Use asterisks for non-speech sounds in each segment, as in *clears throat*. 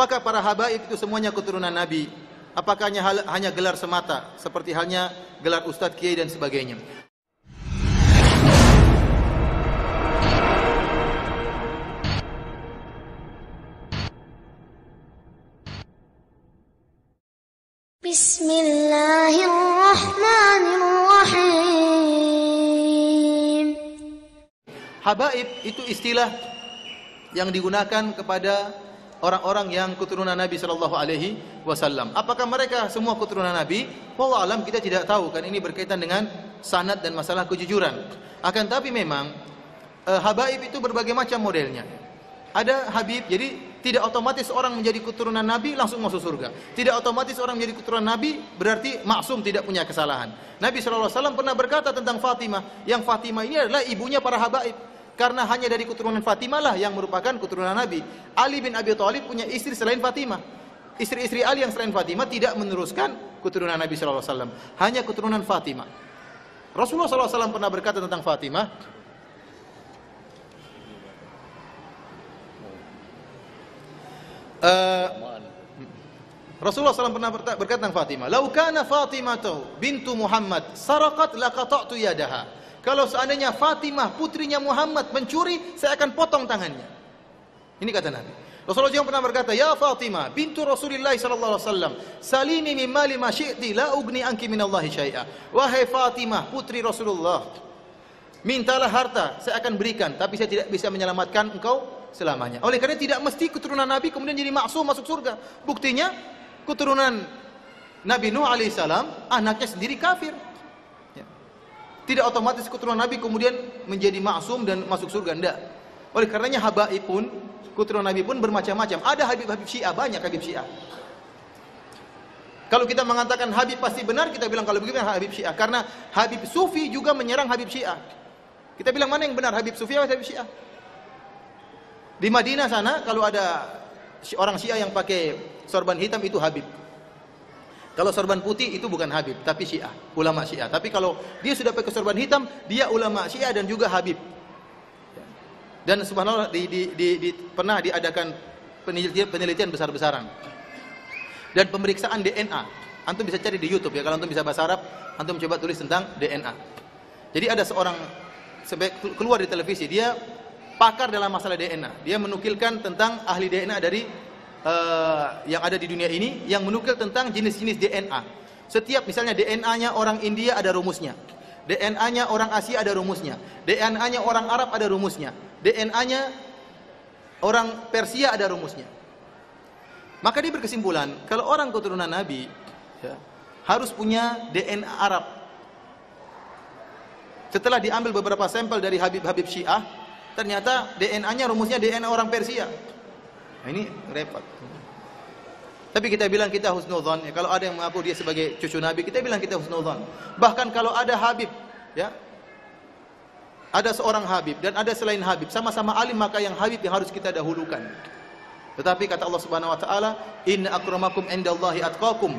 Apakah para habaib itu semuanya keturunan Nabi? Apakah hanya, hanya gelar semata seperti halnya gelar ustadz kiai dan sebagainya? Bismillahirrahmanirrahim. Habaib itu istilah yang digunakan kepada orang-orang yang keturunan Nabi Shallallahu Alaihi Wasallam. Apakah mereka semua keturunan Nabi? Wallah alam kita tidak tahu kan ini berkaitan dengan sanad dan masalah kejujuran. Akan tapi memang e, habaib itu berbagai macam modelnya. Ada habib, jadi tidak otomatis orang menjadi keturunan Nabi langsung masuk surga. Tidak otomatis orang menjadi keturunan Nabi berarti maksum tidak punya kesalahan. Nabi Alaihi Wasallam pernah berkata tentang Fatimah, yang Fatimah ini adalah ibunya para habaib. Karena hanya dari keturunan Fatimah lah yang merupakan keturunan Nabi. Ali bin Abi Thalib punya istri selain Fatimah. Istri-istri Ali yang selain Fatimah tidak meneruskan keturunan Nabi sallallahu alaihi wasallam, hanya keturunan Fatimah. Rasulullah sallallahu alaihi wasallam pernah berkata tentang Fatimah, Uh, Rasulullah SAW pernah berkata tentang Fatimah, "Lau kana Fatimah bintu Muhammad saraqat laqata'tu yadaha." Kalau seandainya Fatimah putrinya Muhammad mencuri, saya akan potong tangannya. Ini kata Nabi. Rasulullah SAW pernah berkata, "Ya Fatimah, bintu Rasulullah sallallahu alaihi wasallam, salini min mali ma syi'ti la ugni anki min Allahi syai'a." Wahai Fatimah, putri Rasulullah, mintalah harta, saya akan berikan, tapi saya tidak bisa menyelamatkan engkau selamanya. Oleh karena tidak mesti keturunan Nabi kemudian jadi maksum masuk surga. Buktinya keturunan Nabi Nuh alaihissalam anaknya sendiri kafir tidak otomatis keturunan Nabi kemudian menjadi maksum dan masuk surga. Tidak. Oleh karenanya habaib pun, keturunan Nabi pun bermacam-macam. Ada Habib-Habib Syiah, banyak Habib Syiah. Kalau kita mengatakan Habib pasti benar, kita bilang kalau begitu Habib Syiah. Karena Habib Sufi juga menyerang Habib Syiah. Kita bilang mana yang benar, Habib Sufi atau Habib Syiah? Di Madinah sana, kalau ada orang Syiah yang pakai sorban hitam, itu Habib. Kalau sorban putih itu bukan Habib, tapi Syiah, ulama Syiah. Tapi kalau dia sudah pakai sorban hitam, dia ulama Syiah dan juga Habib. Dan subhanallah di, di, di, di, pernah diadakan penelitian penelitian besar-besaran. Dan pemeriksaan DNA, antum bisa cari di YouTube ya kalau antum bisa bahasa Arab, antum coba tulis tentang DNA. Jadi ada seorang keluar di televisi, dia pakar dalam masalah DNA. Dia menukilkan tentang ahli DNA dari Eh, yang ada di dunia ini yang menukil tentang jenis-jenis DNA. Setiap misalnya DNA-nya orang India ada rumusnya. DNA-nya orang Asia ada rumusnya. DNA-nya orang Arab ada rumusnya. DNA-nya orang Persia ada rumusnya. Maka dia berkesimpulan, kalau orang keturunan Nabi ya, harus punya DNA Arab. Setelah diambil beberapa sampel dari Habib-Habib Syiah, ternyata DNA-nya rumusnya DNA orang Persia. Nah, ini repot. Tapi kita bilang kita husnuzan. Ya, kalau ada yang mengaku dia sebagai cucu Nabi, kita bilang kita husnuzan. Bahkan kalau ada Habib, ya. Ada seorang Habib dan ada selain Habib, sama-sama alim maka yang Habib yang harus kita dahulukan. Tetapi kata Allah Subhanahu wa taala, "Inna akramakum indallahi atqakum."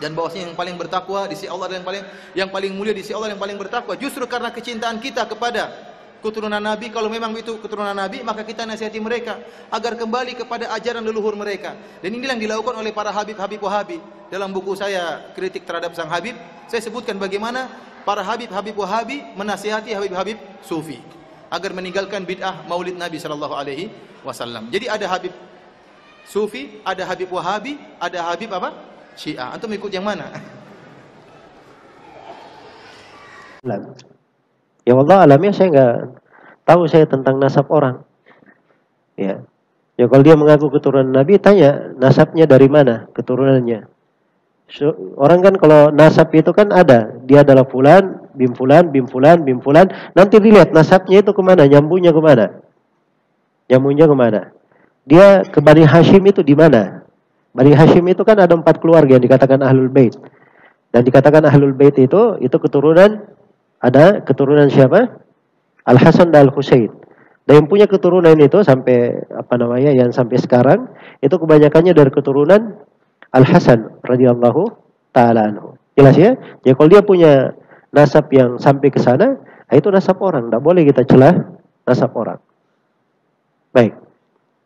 Dan bahwasanya yang paling bertakwa di sisi Allah dan yang paling yang paling mulia di sisi Allah yang paling bertakwa justru karena kecintaan kita kepada keturunan Nabi kalau memang itu keturunan Nabi maka kita nasihati mereka agar kembali kepada ajaran leluhur mereka dan inilah yang dilakukan oleh para Habib-Habib Wahabi dalam buku saya kritik terhadap sang Habib saya sebutkan bagaimana para Habib-Habib Wahabi menasihati Habib-Habib Sufi agar meninggalkan bid'ah maulid Nabi Shallallahu alaihi wasallam jadi ada Habib Sufi ada Habib Wahabi ada Habib apa Syiah antum ikut yang mana Ya Allah alamnya saya nggak tahu saya tentang nasab orang. Ya. Ya kalau dia mengaku keturunan Nabi, tanya nasabnya dari mana keturunannya. So, orang kan kalau nasab itu kan ada, dia adalah fulan, bim fulan, bim fulan, bim fulan. Nanti dilihat nasabnya itu kemana, nyambungnya kemana, nyambungnya kemana. Dia ke Bani Hashim itu di mana? Bani Hashim itu kan ada empat keluarga yang dikatakan Ahlul Bait. Dan dikatakan Ahlul Bait itu, itu keturunan ada keturunan siapa? Al Hasan dan Al Husain. Dan yang punya keturunan itu sampai apa namanya yang sampai sekarang itu kebanyakannya dari keturunan Al Hasan radhiyallahu taala anhu. Jelas ya? Jadi ya, kalau dia punya nasab yang sampai ke sana, nah itu nasab orang, tidak boleh kita celah nasab orang. Baik.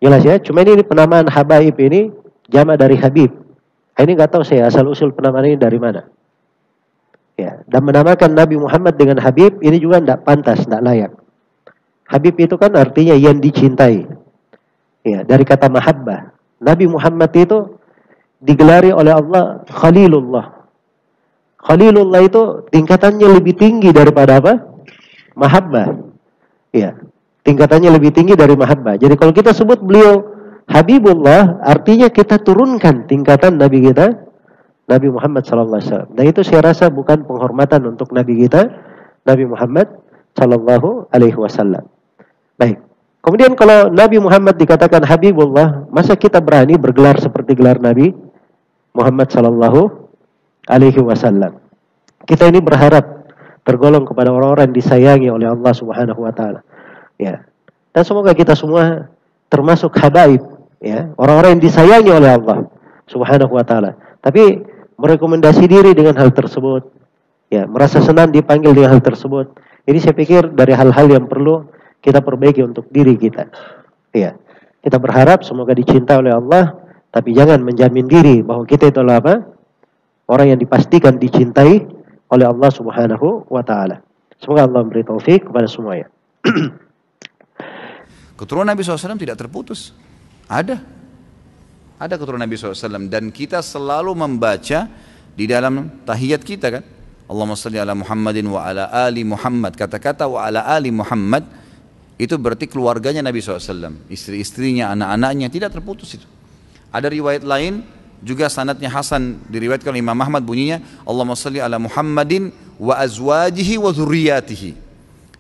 Jelas ya? Cuma ini penamaan habaib ini jama dari habib. Nah, ini nggak tahu saya asal usul penamaan ini dari mana. Ya, dan menamakan Nabi Muhammad dengan Habib ini juga tidak pantas, tidak layak. Habib itu kan artinya yang dicintai. Ya, dari kata mahabbah. Nabi Muhammad itu digelari oleh Allah Khalilullah. Khalilullah itu tingkatannya lebih tinggi daripada apa? Mahabbah. Ya, tingkatannya lebih tinggi dari mahabbah. Jadi kalau kita sebut beliau Habibullah, artinya kita turunkan tingkatan Nabi kita Nabi Muhammad Sallallahu Alaihi Wasallam. Nah itu saya rasa bukan penghormatan untuk Nabi kita, Nabi Muhammad Sallallahu Alaihi Wasallam. Baik. Kemudian kalau Nabi Muhammad dikatakan Habibullah, masa kita berani bergelar seperti gelar Nabi Muhammad Sallallahu Alaihi Wasallam? Kita ini berharap tergolong kepada orang-orang disayangi oleh Allah Subhanahu Wa Taala. Ya. Dan semoga kita semua termasuk habaib, ya orang-orang yang disayangi oleh Allah Subhanahu Wa Taala. Tapi merekomendasi diri dengan hal tersebut. Ya, merasa senang dipanggil dengan hal tersebut. Ini saya pikir dari hal-hal yang perlu kita perbaiki untuk diri kita. Ya. Kita berharap semoga dicinta oleh Allah, tapi jangan menjamin diri bahwa kita itu apa? Orang yang dipastikan dicintai oleh Allah Subhanahu wa taala. Semoga Allah memberi taufik kepada semuanya. *clears throat* Keturunan Nabi SAW tidak terputus. Ada ada keturunan Nabi SAW dan kita selalu membaca di dalam tahiyat kita kan. Allahumma salli ala Muhammadin wa ala ali Muhammad. Kata-kata wa ala ali Muhammad itu berarti keluarganya Nabi SAW. Istri-istrinya, anak-anaknya tidak terputus itu. Ada riwayat lain juga sanatnya Hasan diriwayatkan oleh Imam Ahmad bunyinya Allahumma salli ala Muhammadin wa azwajihi wa zurriyatihi.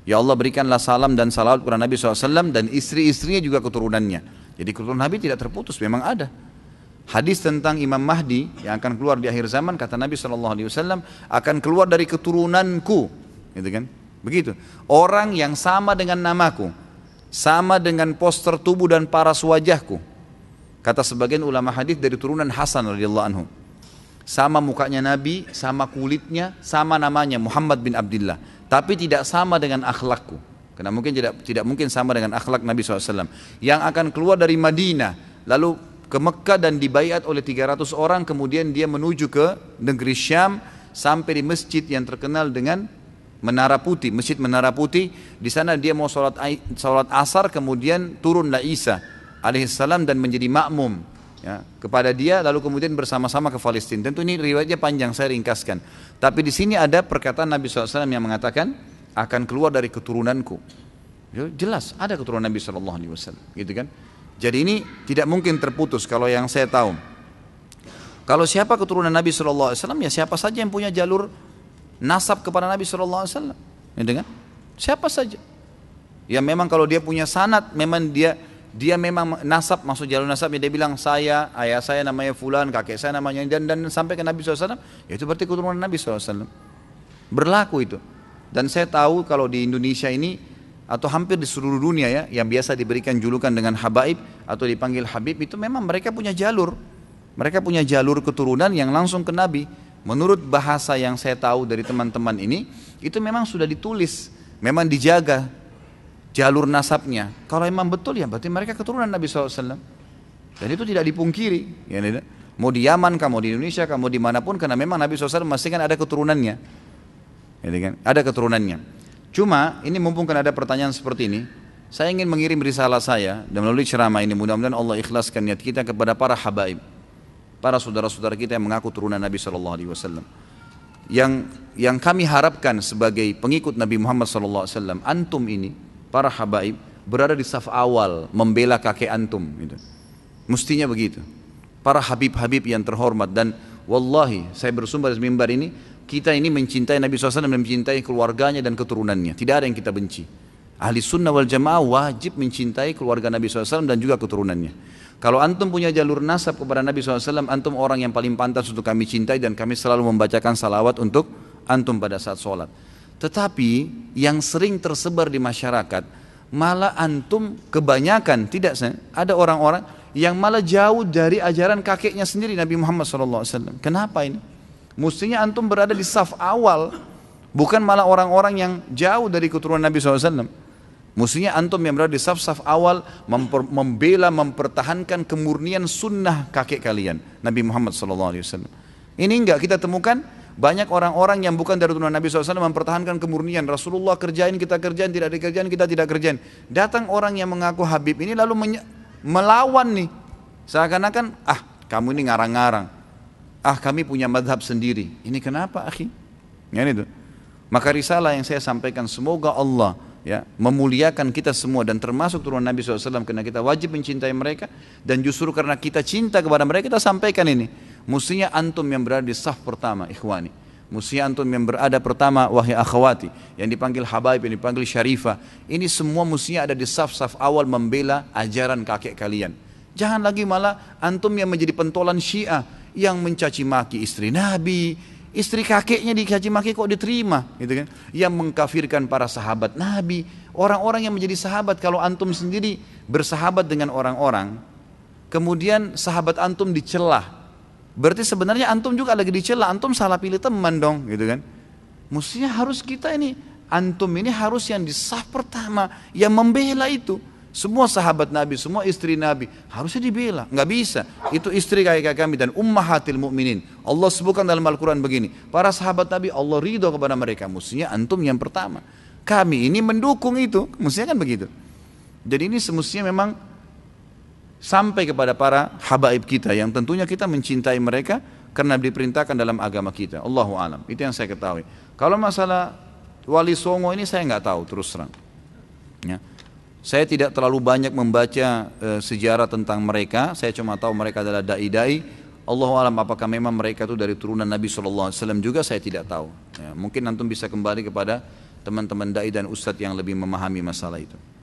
Ya Allah berikanlah salam dan salawat kepada Nabi SAW dan istri-istrinya juga keturunannya. Jadi keturunan Nabi tidak terputus, memang ada. Hadis tentang Imam Mahdi yang akan keluar di akhir zaman kata Nabi Shallallahu Alaihi Wasallam akan keluar dari keturunanku, gitu kan? Begitu. Orang yang sama dengan namaku, sama dengan poster tubuh dan paras wajahku. Kata sebagian ulama hadis dari turunan Hasan radhiyallahu anhu. Sama mukanya Nabi, sama kulitnya, sama namanya Muhammad bin Abdullah, tapi tidak sama dengan akhlakku. Karena mungkin tidak tidak mungkin sama dengan akhlak Nabi SAW. Yang akan keluar dari Madinah, lalu ke Mekah dan dibayat oleh 300 orang, kemudian dia menuju ke negeri Syam, sampai di masjid yang terkenal dengan Menara Putih, Masjid Menara Putih. Di sana dia mau sholat, sholat asar, kemudian turunlah Isa alaihissalam dan menjadi makmum ya, kepada dia lalu kemudian bersama-sama ke Palestina. Tentu ini riwayatnya panjang saya ringkaskan. Tapi di sini ada perkataan Nabi SAW yang mengatakan akan keluar dari keturunanku. Ya, jelas ada keturunan Nabi Shallallahu Alaihi Wasallam, gitu kan? Jadi ini tidak mungkin terputus kalau yang saya tahu. Kalau siapa keturunan Nabi Shallallahu Alaihi Wasallam ya siapa saja yang punya jalur nasab kepada Nabi Shallallahu Alaihi Wasallam, gitu kan? Siapa saja. Ya memang kalau dia punya sanat, memang dia dia memang nasab masuk jalur nasabnya dia bilang saya ayah saya namanya fulan kakek saya namanya dan dan sampai ke Nabi SAW ya itu berarti keturunan Nabi SAW berlaku itu dan saya tahu kalau di Indonesia ini atau hampir di seluruh dunia ya, yang biasa diberikan julukan dengan habaib atau dipanggil habib itu memang mereka punya jalur. Mereka punya jalur keturunan yang langsung ke Nabi. Menurut bahasa yang saya tahu dari teman-teman ini, itu memang sudah ditulis, memang dijaga jalur nasabnya. Kalau memang betul ya berarti mereka keturunan Nabi SAW. Dan itu tidak dipungkiri. Ya, ya. mau di Yaman, kamu di Indonesia, kamu dimanapun, karena memang Nabi SAW masih kan ada keturunannya gitu kan? ada keturunannya cuma ini mumpung kan ada pertanyaan seperti ini saya ingin mengirim risalah saya dan melalui ceramah ini mudah-mudahan Allah ikhlaskan niat kita kepada para habaib para saudara-saudara kita yang mengaku turunan Nabi Shallallahu Alaihi Wasallam yang yang kami harapkan sebagai pengikut Nabi Muhammad Shallallahu Alaihi Wasallam antum ini para habaib berada di saf awal membela kakek antum gitu. mestinya begitu para habib-habib yang terhormat dan Wallahi, saya bersumpah di mimbar ini, kita ini mencintai Nabi SAW dan mencintai keluarganya dan keturunannya. Tidak ada yang kita benci. Ahli sunnah wal jamaah wajib mencintai keluarga Nabi SAW dan juga keturunannya. Kalau antum punya jalur nasab kepada Nabi SAW, antum orang yang paling pantas untuk kami cintai dan kami selalu membacakan salawat untuk antum pada saat sholat. Tetapi yang sering tersebar di masyarakat, malah antum kebanyakan, tidak ada orang-orang yang malah jauh dari ajaran kakeknya sendiri Nabi Muhammad SAW. Kenapa ini? Mestinya antum berada di saf awal, bukan malah orang-orang yang jauh dari keturunan Nabi SAW. Mestinya antum yang berada di saf-saf awal memper, membela, mempertahankan kemurnian sunnah kakek kalian, Nabi Muhammad SAW. Ini enggak kita temukan banyak orang-orang yang bukan dari turunan Nabi SAW mempertahankan kemurnian Rasulullah kerjain kita kerjain tidak dikerjain kita tidak kerjain datang orang yang mengaku Habib ini lalu melawan nih. Seakan-akan, ah kamu ini ngarang-ngarang. Ah kami punya madhab sendiri. Ini kenapa akhi? Ya tuh Maka risalah yang saya sampaikan semoga Allah ya memuliakan kita semua dan termasuk turun Nabi SAW karena kita wajib mencintai mereka dan justru karena kita cinta kepada mereka kita sampaikan ini mestinya antum yang berada di sah pertama ikhwani antum yang berada pertama wahai akhwati yang dipanggil habaib yang dipanggil syarifah ini semua musya ada di saf-saf awal membela ajaran kakek kalian jangan lagi malah antum yang menjadi pentolan syiah yang mencaci maki istri nabi istri kakeknya dicaci maki kok diterima gitu kan yang mengkafirkan para sahabat nabi orang-orang yang menjadi sahabat kalau antum sendiri bersahabat dengan orang-orang kemudian sahabat antum dicelah Berarti sebenarnya antum juga lagi dicela, antum salah pilih teman dong, gitu kan? Mestinya harus kita ini, antum ini harus yang disah pertama, yang membela itu. Semua sahabat Nabi, semua istri Nabi harusnya dibela, nggak bisa. Itu istri kakek kami dan ummahatil mukminin. Allah sebutkan dalam Al-Quran begini, para sahabat Nabi Allah ridho kepada mereka, mestinya antum yang pertama. Kami ini mendukung itu, mestinya kan begitu. Jadi ini semestinya memang sampai kepada para habaib kita yang tentunya kita mencintai mereka karena diperintahkan dalam agama kita. Allahu alam. Itu yang saya ketahui. Kalau masalah Wali Songo ini saya nggak tahu terus terang. Ya. Saya tidak terlalu banyak membaca e, sejarah tentang mereka. Saya cuma tahu mereka adalah dai-dai. Allah alam apakah memang mereka itu dari turunan Nabi SAW juga saya tidak tahu. Ya, mungkin nanti bisa kembali kepada teman-teman dai dan ustadz yang lebih memahami masalah itu.